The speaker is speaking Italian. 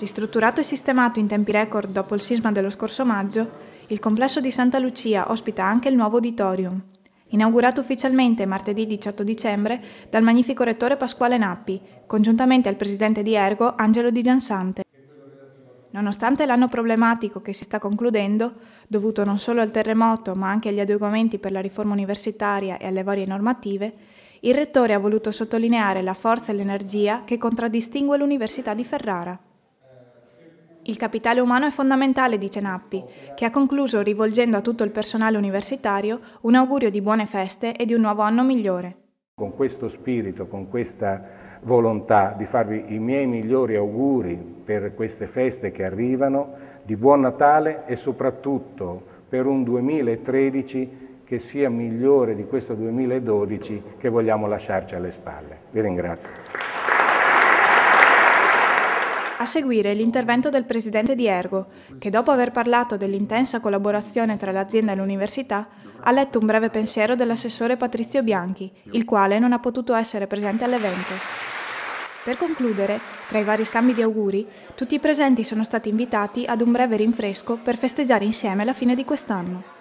Ristrutturato e sistemato in tempi record dopo il sisma dello scorso maggio, il complesso di Santa Lucia ospita anche il nuovo auditorium. Inaugurato ufficialmente martedì 18 dicembre dal magnifico rettore Pasquale Nappi, congiuntamente al presidente di Ergo Angelo Di Giansante. Nonostante l'anno problematico che si sta concludendo, dovuto non solo al terremoto ma anche agli adeguamenti per la riforma universitaria e alle varie normative, il rettore ha voluto sottolineare la forza e l'energia che contraddistingue l'Università di Ferrara. Il capitale umano è fondamentale, dice Nappi, che ha concluso rivolgendo a tutto il personale universitario un augurio di buone feste e di un nuovo anno migliore. Con questo spirito, con questa volontà di farvi i miei migliori auguri per queste feste che arrivano, di buon Natale e soprattutto per un 2013 che sia migliore di questo 2012 che vogliamo lasciarci alle spalle. Vi ringrazio. A seguire l'intervento del presidente di Ergo, che dopo aver parlato dell'intensa collaborazione tra l'azienda e l'università, ha letto un breve pensiero dell'assessore Patrizio Bianchi, il quale non ha potuto essere presente all'evento. Per concludere, tra i vari scambi di auguri, tutti i presenti sono stati invitati ad un breve rinfresco per festeggiare insieme la fine di quest'anno.